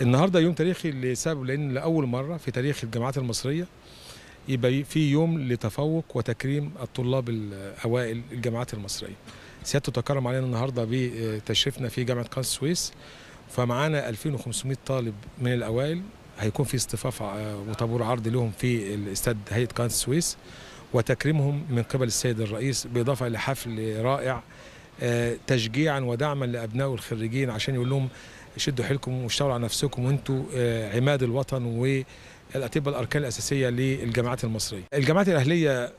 النهارده يوم تاريخي لسبب لان لاول مره في تاريخ الجامعات المصريه يبقى في يوم لتفوق وتكريم الطلاب الاوائل الجامعات المصريه. سيادته تكرم علينا النهارده بتشريفنا في جامعه قناه السويس فمعانا 2500 طالب من الاوائل هيكون في اصطفاف آه، وطابور عرض لهم في الاستاد هيئه قناه السويس وتكريمهم من قبل السيد الرئيس باضافه الى حفل رائع آه، تشجيعا ودعما لابناء الخريجين عشان يقول لهم شدوا حيلكم واشتغلوا على نفسكم وانتوا آه، عماد الوطن والاطباء الاركان الاساسيه للجامعات المصريه. الجامعات الاهليه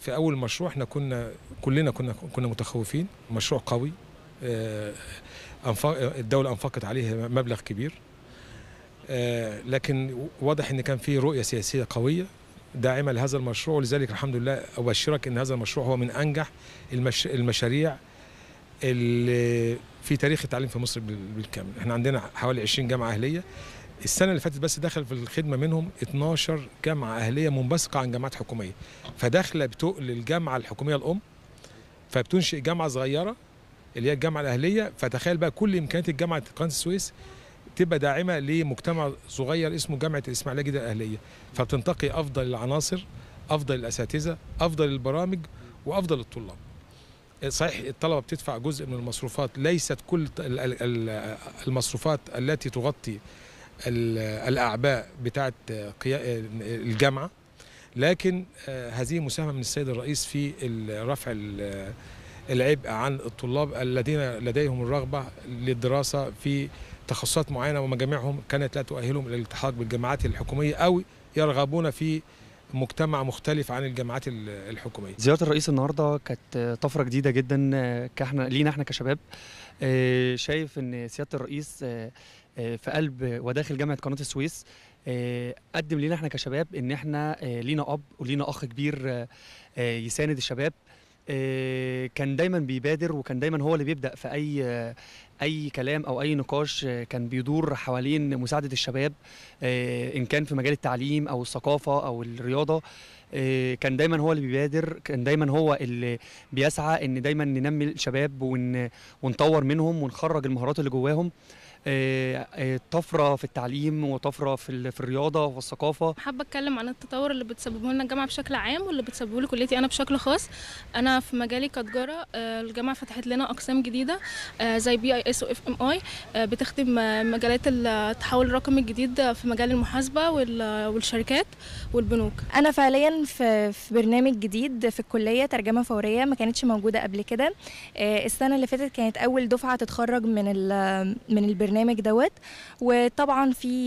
في اول مشروع احنا كنا كلنا كنا كنا متخوفين مشروع قوي آه، الدوله انفقت عليه مبلغ كبير آه، لكن واضح ان كان في رؤيه سياسيه قويه داعمه لهذا المشروع ولذلك الحمد لله ابشرك ان هذا المشروع هو من انجح المش... المشاريع اللي في تاريخ التعليم في مصر بالكامل احنا عندنا حوالي 20 جامعه اهليه السنه اللي فاتت بس دخل في الخدمه منهم 12 جامعه اهليه منبثقه عن جامعات حكوميه فداخله بتقل الجامعه الحكوميه الام فبتنشئ جامعه صغيره اللي هي الجامعه الاهليه فتخيل بقى كل امكانيات الجامعه قناه السويس تبقى داعمه لمجتمع صغير اسمه جامعه الاسماعيليه الجديده الاهليه فبتنتقي افضل العناصر افضل الاساتذه افضل البرامج وافضل الطلاب صحيح الطلبه بتدفع جزء من المصروفات ليست كل المصروفات التي تغطي الاعباء بتاعه الجامعه لكن آه، هذه مساهمه من السيد الرئيس في رفع العبء عن الطلاب الذين لديهم الرغبه للدراسه في تخصصات معينه ومجامعهم كانت لا تؤهلهم الى الالتحاق بالجامعات الحكوميه او يرغبون في مجتمع مختلف عن الجامعات الحكوميه. زياره الرئيس النهارده كانت طفره جديده جدا كاحنا لينا احنا كشباب آه، شايف ان سياده الرئيس آه، آه، في قلب وداخل جامعه قناه السويس قدم لينا احنا كشباب ان احنا لينا اب ولينا اخ كبير يساند الشباب كان دايما بيبادر وكان دايما هو اللي بيبدا في اي اي كلام او اي نقاش آه، كان بيدور حوالين مساعده الشباب آه، ان كان في مجال التعليم او الثقافه او الرياضه آه، كان دايما هو اللي بيبادر كان دايما هو اللي بيسعى ان دايما ننمي الشباب ون ونطور منهم ونخرج المهارات اللي جواهم طفره في التعليم وطفره في, في الرياضه والثقافه حابه اتكلم عن التطور اللي بتسببه لنا الجامعه بشكل عام واللي بتسببه لي كليتي انا بشكل خاص انا في مجالي كتجاره الجامعه فتحت لنا اقسام جديده زي بي اي اس اف ام اي بتخدم آه، مجالات التحول الرقمي الجديد آه، في مجال المحاسبه آه، والشركات والبنوك انا فعليا في برنامج جديد في الكليه ترجمه فوريه ما كانتش موجوده قبل كده السنه اللي فاتت كانت اول دفعه تتخرج من من البرنامج دوت وطبعا في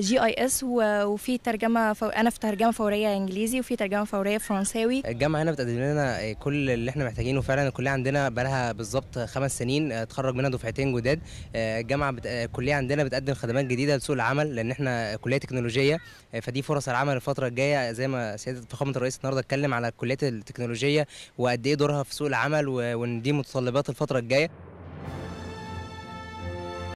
جي اي اس وفي ترجمه فو... انا في ترجمه فوريه انجليزي وفي ترجمه فوريه فرنساوي الجامعه هنا بتقدم لنا كل اللي احنا محتاجينه فعلا الكليه عندنا بقى لها بالظبط خمس سنين اتخرج منها دفعتين دفعتين جداد الجامعه آه، بت... الكليه آه، عندنا بتقدم خدمات جديده لسوق العمل لان احنا كليه تكنولوجيه آه، فدي فرص العمل الفتره الجايه زي ما سياده فخامه الرئيس النهارده اتكلم على الكليات التكنولوجيه وقد ايه دورها في سوق العمل وان دي متطلبات الفتره الجايه